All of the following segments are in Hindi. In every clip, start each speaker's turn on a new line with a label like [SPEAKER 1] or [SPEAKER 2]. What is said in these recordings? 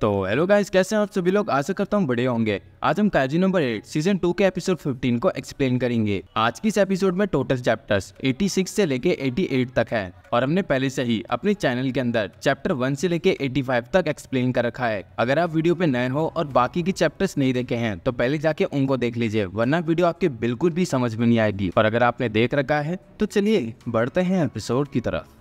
[SPEAKER 1] तो हेलो गाइस कैसे हैं आप सभी लोग आशा करता हूँ बड़े होंगे आज हम Kaiju number eight season two के एपिसोड 15 को एक्सप्लेन करेंगे आज की इस एपिसोड में टोटल चैप्टर्स 86 से लेके 88 तक है और हमने पहले से ही अपने चैनल के अंदर चैप्टर वन से लेके 85 तक एक्सप्लेन कर रखा है अगर आप वीडियो पे नए हो और बाकी के चैप्टर्स नहीं देखे हैं तो पहले जाके उनको देख लीजिए वरना वीडियो आपके बिल्कुल भी समझ में नहीं आएगी और अगर आपने देख रखा है तो चलिए बढ़ते हैं एपिसोड की तरफ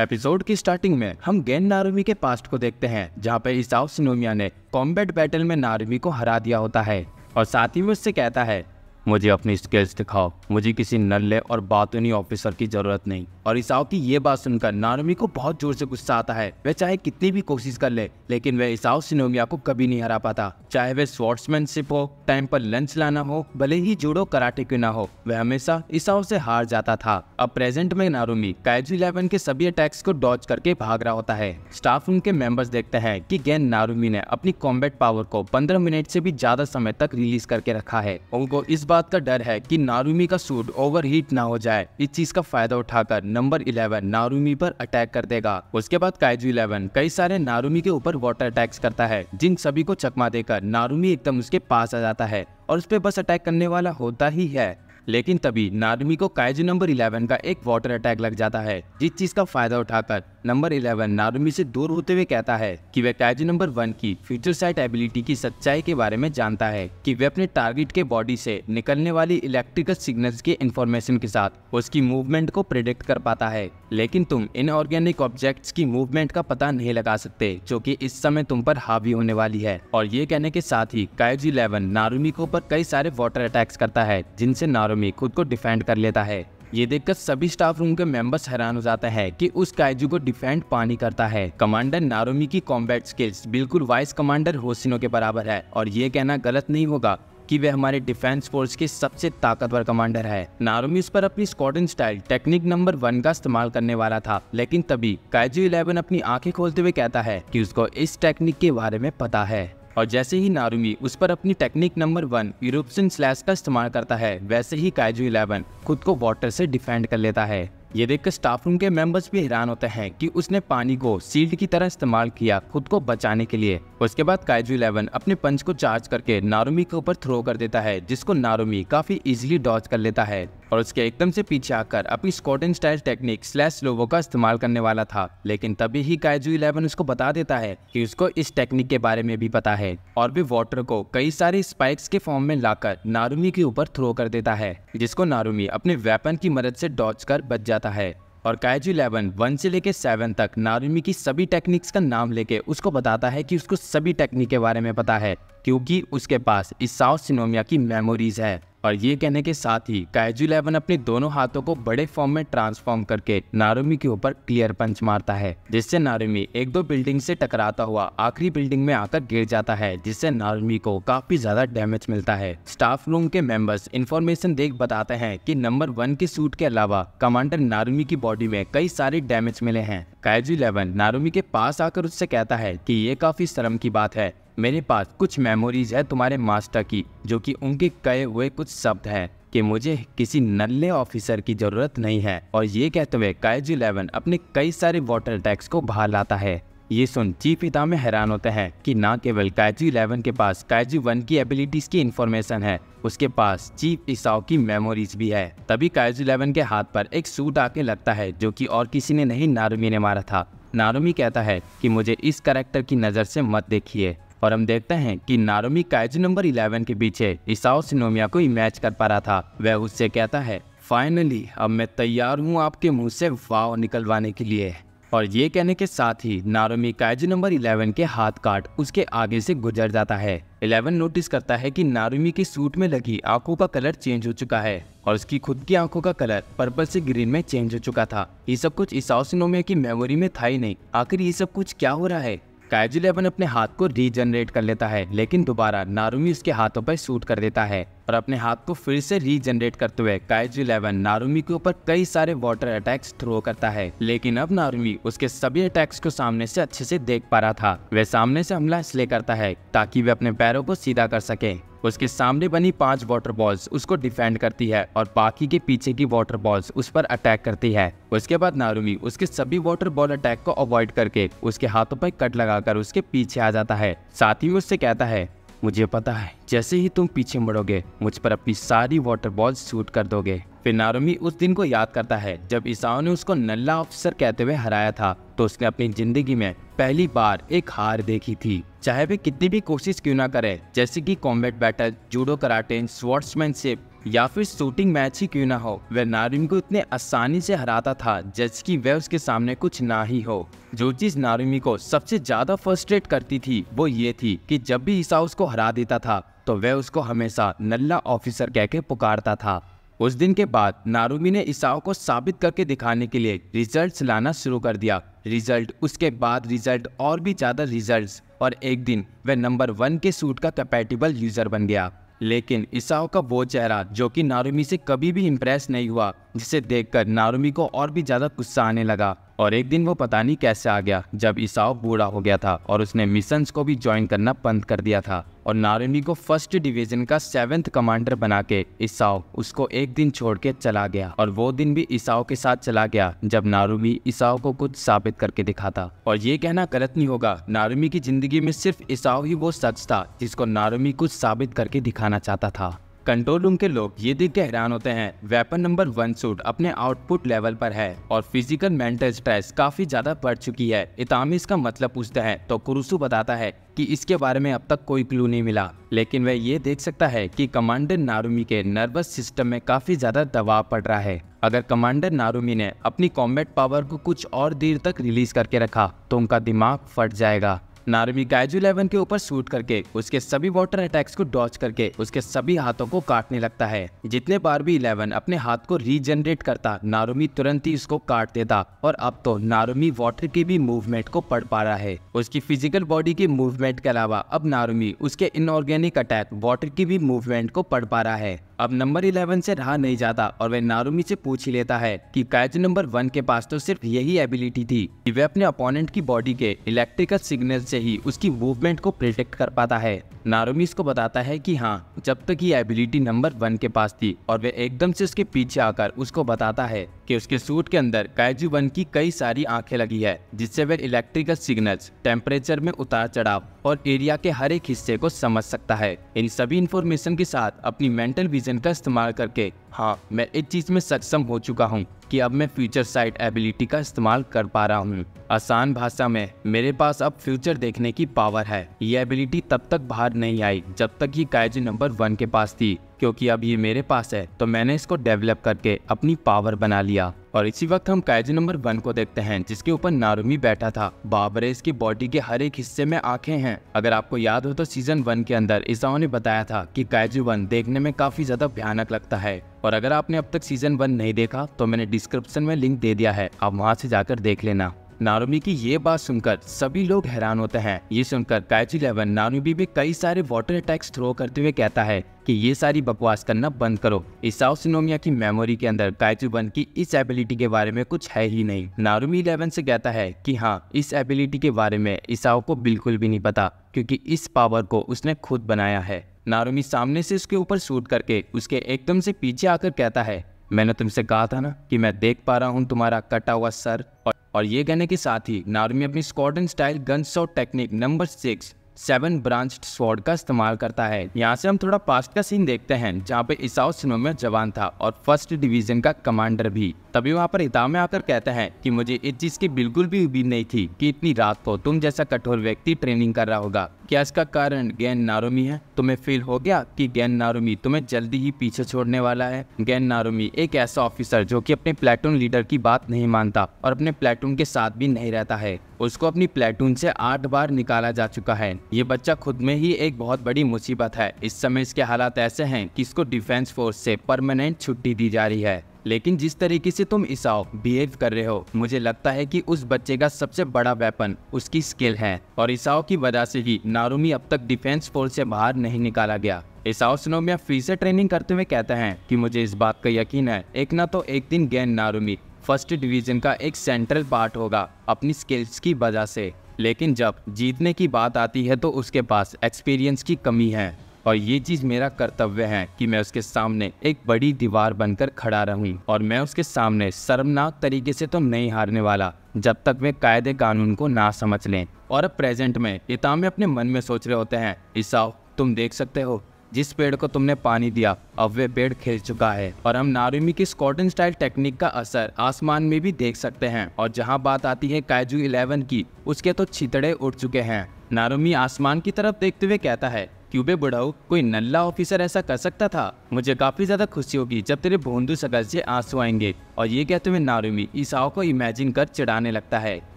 [SPEAKER 1] एपिसोड की स्टार्टिंग में हम गेन नारुमी के पास्ट को देखते हैं जहाँ पे इसाओ सिनोमिया ने कॉम्बैट बैटल में नारुमी को हरा दिया होता है और साथ ही में उससे कहता है मुझे अपनी स्किल्स दिखाओ मुझे किसी नल्ले और बातूनी ऑफिसर की जरूरत नहीं और इसाओ की ये बात सुनकर नारुमी को बहुत जोर से गुस्सा आता है वह चाहे कितनी भी कोशिश कर ले, लेकिन वह इसाओ सिनोमिया को कभी नहीं हरा पाता चाहे वह स्पोर्ट्समैनशिप हो टाइम पर लंच लाना हो भले ही जुड़ो कराटे क्यों ना हो वह हमेशा इसाओ से हार जाता था अब प्रेजेंट में नारुमी कैजू इलेवन के सभी अटैक्स को डॉच करके भाग रहा होता है स्टाफ रूम के मेंबर्स देखते हैं की गेंद नारुमी ने अपनी कॉम्बेट पावर को पंद्रह मिनट से भी ज्यादा समय तक रिलीज करके रखा है उनको इस बार बात का डर है कि नारूमी का सूट ओवरहीट ना हो जाए इस चीज का फायदा उठाकर नंबर 11 नारूमी पर अटैक कर देगा उसके बाद काइजू 11 कई सारे नारूमी के ऊपर वाटर अटैक्स करता है जिन सभी को चकमा देकर नारूमी एकदम उसके पास आ जाता है और उस पर बस अटैक करने वाला होता ही है लेकिन तभी नारमी को काइजू नंबर 11 का एक वाटर अटैक लग जाता है जिस चीज का फायदा उठाकर नंबर 11 नारमी से दूर होते हुए कहता है कि वह काइजू नंबर वन की फ्यूचर साइट एबिलिटी की सच्चाई के बारे में जानता है कि वह अपने टारगेट के बॉडी से निकलने वाली इलेक्ट्रिकल सिग्नल के इन्फॉर्मेशन के साथ उसकी मूवमेंट को प्रिडिक्ट कर पाता है लेकिन तुम इनऑर्गेनिक ऑब्जेक्ट की मूवमेंट का पता नहीं लगा सकते जो की इस समय तुम पर हावी होने वाली है और ये कहने के साथ ही काइज इलेवन नारूमी को पर कई सारे वाटर अटैक्स करता है जिनसे नारूमी में खुद को डिफेंड कर लेता है ये देखकर सभी स्टाफ रूम के मेंबर्स हैरान हो जाता है कि उस काइजू को डिफेंड पानी करता है कमांडर नारोमी की कॉम्बैट स्किल्स बिल्कुल वाइस कमांडर होसिनो के बराबर है और ये कहना गलत नहीं होगा कि वह हमारे डिफेंस फोर्स के सबसे ताकतवर कमांडर है नारोमी उस पर अपनी स्कॉटन स्टाइल टेक्निक नंबर वन का इस्तेमाल करने वाला था लेकिन तभी काइजू इलेवन अपनी आंखें खोलते हुए कहता है कि उसको इस टेक्निक के बारे में पता है और जैसे ही नारुमी उस पर अपनी technique number one European slash का इस्तेमाल करता है वैसे ही काइजू इलेवन खुद को वाटर से डिफेंड कर लेता है ये देखकर स्टाफ रूम के मेंबर्स भी हैरान होते हैं कि उसने पानी को सील्ड की तरह इस्तेमाल किया खुद को बचाने के लिए उसके बाद काइजू इलेवन अपने पंच को चार्ज करके नारुमी के ऊपर थ्रो कर देता है जिसको नारुमी काफी इजिली डॉच कर लेता है और उसके एकदम से पीछे आकर अपनी स्कॉटन स्टाइल टेक्निक स्लैश लोवो का इस्तेमाल करने वाला था लेकिन तभी ही काइजू इलेवन उसको बता देता है की उसको इस टेक्निक के बारे में भी पता है और भी वाटर को कई सारे स्पाइक्स के फॉर्म में लाकर नारुमी के ऊपर थ्रो कर देता है जिसको नारुमी अपने वेपन की मदद से डॉच कर बच जाता जाता है और कायजू इलेवन वन से लेकर सेवन तक नारुमी की सभी टेक्निक्स का नाम लेके उसको बताता है कि उसको सभी टेक्निक के बारे में पता है क्योंकि उसके पास इसाओ सिनोमिया की मेमोरीज है और ये कहने के साथ ही काइजू इलेवन अपने दोनों हाथों को बड़े फॉर्म में ट्रांसफॉर्म करके नारुमी के ऊपर क्लियर पंच मारता है जिससे नारुमी एक दो बिल्डिंग से टकराता हुआ आखिरी बिल्डिंग में आकर गिर जाता है जिससे नारुमी को काफी ज्यादा डैमेज मिलता है स्टाफ रूम के मेंबर्स इंफॉर्मेशन देख बताते हैं की नंबर वन के सूट के अलावा कमांडर नारुमी की बॉडी में कई सारे डैमेज मिले हैं काइजू इलेवन नारुमी के पास आकर उससे कहता है की ये काफी शर्म की बात है मेरे पास कुछ मेमोरीज है तुम्हारे मास्टर की जो कि उनके कहे हुए कुछ शब्द हैं कि मुझे किसी नल्ले ऑफिसर की ज़रूरत नहीं है और ये कहते हुए काइज इलेवन अपने कई सारे वाटर अटैक्स को बाहर लाता है ये सुन चीफ पिता में हैरान होते हैं कि ना केवल कायजी इलेवन के पास कायजी वन की एबिलिटीज की इन्फॉर्मेशन है उसके पास चीफ इसाओ की मेमोरीज भी है तभी कायजी इलेवन के हाथ पर एक सूट आके लगता है जो कि और किसी ने नहीं नारुमी ने मारा था नारुमी कहता है कि मुझे इस करेक्टर की नज़र से मत देखिए और हम देखते हैं कि नारोमी काइज नंबर 11 के पीछे ईसाओ सिनोमिया को मैच कर पा रहा था वह उससे कहता है फाइनली अब मैं तैयार हूँ आपके मुंह से वाव निकलवाने के लिए और ये कहने के साथ ही नारोमी काइज नंबर 11 के हाथ काट उसके आगे से गुजर जाता है 11 नोटिस करता है कि नारोमी के सूट में लगी आंखों का कलर चेंज हो चुका है और उसकी खुद की आंखों का कलर पर्पल से ग्रीन में चेंज हो चुका था ये सब कुछ इसाओ सिनोमिया की मेमोरी में था ही नहीं आखिर ये सब कुछ क्या हो रहा है काइजिल अपन अपने हाथ को रीजनरेट कर लेता है लेकिन दोबारा नारुमी उसके हाथों पर शूट कर देता है और अपने हाथ को फिर से रीजनरेट करते हुए काइज इलेवन नारूमी के ऊपर कई सारे वाटर अटैक्स थ्रो करता है लेकिन अब नारूमी उसके सभी अटैक्स को सामने से अच्छे से देख पा रहा था वह सामने से हमला इसलिए करता है ताकि वे अपने पैरों को सीधा कर सके उसके सामने बनी पांच वाटर बॉल्स उसको डिफेंड करती है और बाकी के पीछे की वाटर बॉल्स उस पर अटैक करती है उसके बाद नारूमी उसके सभी वाटर बॉल अटैक को अवॉइड करके उसके हाथों पर कट लगाकर उसके पीछे आ जाता है साथ ही उससे कहता है मुझे पता है जैसे ही तुम पीछे मुड़ोगे मुझ पर अपनी सारी वाटर बॉल शूट कर दोगे फिर नारुमी उस दिन को याद करता है जब ईसाओ ने उसको नल्ला ऑफिसर कहते हुए हराया था तो उसने अपनी जिंदगी में पहली बार एक हार देखी थी चाहे वे कितनी भी कोशिश क्यों ना करें जैसे कि combat battle judo karate sportsmanship या फिर शूटिंग मैच ही क्यों ना हो वह नारिम को इतने आसानी से हराता था जैसे कि वह उसके सामने कुछ ना ही हो जो चीज नारिमी को सबसे ज्यादा फर्स्ट्रेट करती थी वो ये थी कि जब भी ईसा उसको हरा देता था तो वह उसको हमेशा नल्ला ऑफिसर कह के पुकारता था उस दिन के बाद नारूमी ने ईसाओ को साबित करके दिखाने के लिए रिजल्ट्स लाना शुरू कर दिया रिजल्ट उसके बाद रिजल्ट और भी ज़्यादा रिजल्ट्स और एक दिन वह नंबर वन के सूट का कैपेटेबल यूजर बन गया लेकिन इसाओ का वो चेहरा जो कि नारुमी से कभी भी इम्प्रेस नहीं हुआ जिसे देखकर नारुमी को और भी ज़्यादा गुस्सा आने लगा और एक दिन वो पता नहीं कैसे आ गया जब इसाओ बूढ़ा हो गया था और उसने मिशंस को भी ज्वाइन करना बंद कर दिया था और नारुमी को फर्स्ट डिवीजन का सेवेंथ कमांडर बना के ईसाओ उसको एक दिन छोड़ के चला गया और वो दिन भी ईसाओ के साथ चला गया जब नारुमी ईसाओ को कुछ साबित करके दिखाता और ये कहना गलत नहीं होगा नारुमी की जिंदगी में सिर्फ ईसाओ ही वो सच था जिसको नारुमी कुछ साबित करके दिखाना चाहता था कंट्रोल रूम के लोग ये देख के हैरान होते हैं वेपन नंबर वन सूट अपने आउटपुट लेवल पर है और फिजिकल मेंटल स्ट्रेस काफी ज्यादा बढ़ चुकी है इतामी इसका मतलब पूछता है तो कुरुसु बताता है कि इसके बारे में अब तक कोई क्लू नहीं मिला लेकिन वह ये देख सकता है कि कमांडर नारूमी के नर्वस सिस्टम में काफी ज्यादा दबाव पड़ रहा है अगर कमांडर नारूमी ने अपनी कॉम्बैट पावर को कुछ और देर तक रिलीज करके रखा तो उनका दिमाग फट जाएगा नारवी गाइजू इलेवन के ऊपर शूट करके उसके सभी वाटर अटैक्स को डॉच करके उसके सभी हाथों को काटने लगता है जितने बार भी इलेवन अपने हाथ को रीजनरेट करता नारोमी तुरंत ही उसको काट देता और अब तो नारोमी वाटर की भी मूवमेंट को पढ़ पा रहा है उसकी फिजिकल बॉडी की मूवमेंट के अलावा अब नारोमी उसके इनऑर्गेनिक अटैक वाटर की भी मूवमेंट को पढ़ पा रहा है अब नंबर इलेवन से रहा नहीं जाता और वह नारूमी से पूछ ही लेता है कि कैच नंबर वन के पास तो सिर्फ यही एबिलिटी थी कि वह अपने अपोनेंट की बॉडी के इलेक्ट्रिकल सिग्नल से ही उसकी मूवमेंट को प्रिडिक्ट कर पाता है नारोमी इसको बताता है कि हाँ जब तक ये एबिलिटी नंबर वन के पास थी और वह एकदम से उसके पीछे आकर उसको बताता है कि उसके सूट के अंदर कैजू वन की कई सारी आंखें लगी है जिससे वे इलेक्ट्रिकल सिग्नल्स टेम्परेचर में उतार चढ़ाव और एरिया के हर एक हिस्से को समझ सकता है इन सभी इन्फॉर्मेशन के साथ अपनी मेंटल विजन का इस्तेमाल करके हाँ मैं इस चीज़ में सक्षम हो चुका हूँ कि अब मैं फ्यूचर साइट एबिलिटी का इस्तेमाल कर पा रहा हूँ आसान भाषा में मेरे पास अब फ्यूचर देखने की पावर है ये एबिलिटी तब तक बाहर नहीं आई जब तक ये कायजी नंबर वन के पास थी क्योंकि अब ये मेरे पास है तो मैंने इसको डेवलप करके अपनी पावर बना लिया और इसी वक्त हम कैज नंबर वन को देखते हैं जिसके ऊपर नारुमी बैठा था बाबरे इसकी बॉडी के हर एक हिस्से में आंखें हैं अगर आपको याद हो तो सीजन वन के अंदर ईसाओ ने बताया था कि कैजू वन देखने में काफी ज्यादा भयानक लगता है और अगर आपने अब तक सीजन वन नहीं देखा तो मैंने डिस्क्रिप्शन में लिंक दे दिया है आप वहाँ से जाकर देख लेना नारुमी की ये बात सुनकर सभी लोग हैरान होते हैं ये सुनकर कैची लेवन नारुमी भी कई सारे वाटर अटैक्स थ्रो करते हुए कहता है कि ये सारी बकवास करना बंद करो इसाओ सिनोमिया की मेमोरी के अंदर काइचू बन की इस एबिलिटी के बारे में कुछ है ही नहीं नारुमी इलेवन से कहता है कि हाँ इस एबिलिटी के बारे में इसाओ को बिल्कुल भी नहीं पता क्योंकि इस पावर को उसने खुद बनाया है नारुमी सामने से उसके ऊपर शूट करके उसके एकदम से पीछे आकर कहता है मैंने तुमसे कहा था ना कि मैं देख पा रहा हूँ तुम्हारा कटा हुआ सर और और ये कहने के साथ ही नारमी अपनी स्कॉटन स्टाइल गन्स और technique number six seven branch sword का इस्तेमाल करता है यहाँ से हम थोड़ा पास्ट का सीन देखते हैं जहाँ पे इसाओ में जवान था और फर्स्ट डिवीजन का कमांडर भी तभी वहाँ पर इताव में आकर कहते हैं कि मुझे इस चीज की बिल्कुल भी उम्मीद नहीं थी कि इतनी रात को तुम जैसा कठोर व्यक्ति ट्रेनिंग कर रहा होगा क्या इसका कारण गैन नारोमी है तुम्हें फील हो गया कि गैन नारोमी तुम्हें जल्दी ही पीछे छोड़ने वाला है गैन नारोमी एक ऐसा ऑफिसर जो कि अपने प्लेटून लीडर की बात नहीं मानता और अपने प्लेटून के साथ भी नहीं रहता है उसको अपनी प्लेटून से आठ बार निकाला जा चुका है ये बच्चा खुद में ही एक बहुत बड़ी मुसीबत है इस समय इसके हालात ऐसे है की इसको डिफेंस फोर्स ऐसी परमानेंट छुट्टी दी जा रही है लेकिन जिस तरीके से तुम इसाओ बिहेव कर रहे हो मुझे लगता है कि उस बच्चे का सबसे बड़ा वेपन उसकी स्किल है और इसाओ की वजह से ही नारूमी अब तक डिफेंस फोर्स से बाहर नहीं निकाला गया ईसाओ स्नोमिया फिर से ट्रेनिंग करते हुए कहते हैं कि मुझे इस बात का यकीन है एक ना तो एक दिन गेंद नारूमी फर्स्ट डिवीजन का एक सेंट्रल पार्ट होगा अपनी स्किल्स की वजह से लेकिन जब जीतने की बात आती है तो उसके पास एक्सपीरियंस की कमी है और ये चीज मेरा कर्तव्य है कि मैं उसके सामने एक बड़ी दीवार बनकर खड़ा रहूं और मैं उसके सामने शर्मनाक तरीके से तो नहीं हारने वाला जब तक वे कायदे कानून को ना समझ लें और अब प्रेजेंट में इताम अपने मन में सोच रहे होते हैं ईसाओ तुम देख सकते हो जिस पेड़ को तुमने पानी दिया अब वे पेड़ खिल चुका है और हम नारूमी की स्कॉटन स्टाइल टेक्निक का असर आसमान में भी देख सकते हैं और जहाँ बात आती है कायजू इलेवन की उसके तो छितड़े उठ चुके हैं नारूमी आसमान की तरफ देखते हुए कहता है क्यूबे बुढ़ाऊ कोई नल्ला ऑफिसर ऐसा कर सकता था मुझे काफी ज्यादा खुशी होगी जब तेरे भोंदू सगल से आंसू आएंगे और ये कहते हुए नारुमी ईसाओ को इमेजिन कर चढ़ाने लगता है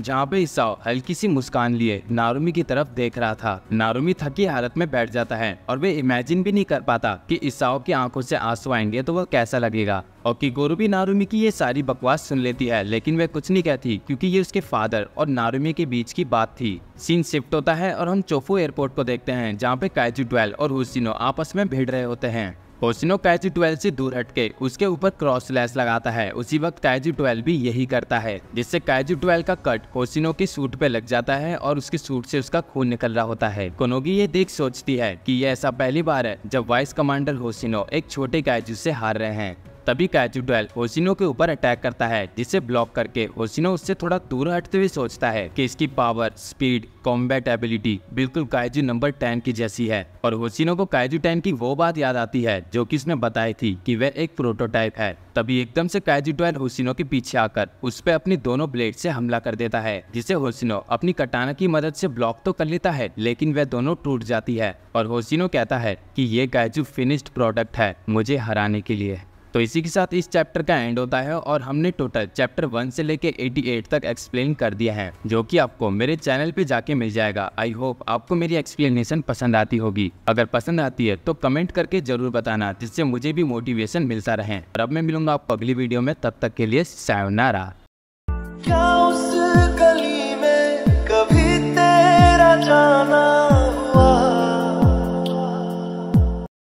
[SPEAKER 1] जहाँ पे ईसाओ हल्की सी मुस्कान लिए नारुमी की तरफ देख रहा था नारुमी थकी हालत में बैठ जाता है और वे इमेजिन भी नहीं कर पाता कि ईसाओ की आंखों से आंसू आएंगे तो वह कैसा लगेगा और गोरु भी नारुमी की ये सारी बकवास सुन लेती है लेकिन वह कुछ नहीं कहती क्यूँकी ये उसके फादर और नारुमी के बीच की बात थी सीन शिफ्ट होता है और हम चोफू एयरपोर्ट को देखते हैं जहाँ पे काइजू ट्वेल्व और हुसिनो आपस में भिड़ रहे होते हैं कोसिनो कैची ट्वेल्व से दूर हटके उसके ऊपर क्रॉस लैस लगाता है उसी वक्त कैजी ट्वेल्व भी यही करता है जिससे कैजी ट्वेल्व का कट कोसिनो के सूट पे लग जाता है और उसके सूट से उसका खून निकल रहा होता है कोनोगी ये देख सोचती है कि ये ऐसा पहली बार है जब वाइस कमांडर होसिनो एक छोटे कैजू से हार रहे हैं तभी कैजुडल ओसिनो के ऊपर अटैक करता है जिसे ब्लॉक करके ओसिनो उससे थोड़ा दूर हटते हुए सोचता है कि इसकी पावर स्पीड कॉम्बैट एबिलिटी बिल्कुल कायजू नंबर टेन की जैसी है और होसिनो को कायजू टेन की वो बात याद आती है जो कि उसने बताई थी कि वह एक प्रोटोटाइप है तभी एकदम से कायजू डॉयल होसिनो के पीछे आकर उस पर अपनी दोनों ब्लेड से हमला कर देता है जिसे होसिनो अपनी कटाना की मदद से ब्लॉक तो कर लेता है लेकिन वह दोनों टूट जाती है और होसिनो कहता है कि ये कायजू फिनिश्ड प्रोडक्ट है मुझे हराने के लिए तो इसी के साथ इस चैप्टर का एंड होता है और हमने टोटल चैप्टर वन से लेकर एटी तक एक्सप्लेन कर दिया है जो कि आपको मेरे चैनल पे जाके मिल जाएगा आई होप आपको मेरी एक्सप्लेनेशन पसंद आती होगी अगर पसंद आती है तो कमेंट करके जरूर बताना जिससे मुझे भी मोटिवेशन मिलता रहे और अब मैं मिलूंगा आपको अगली वीडियो में तब तक के लिए सायोनारा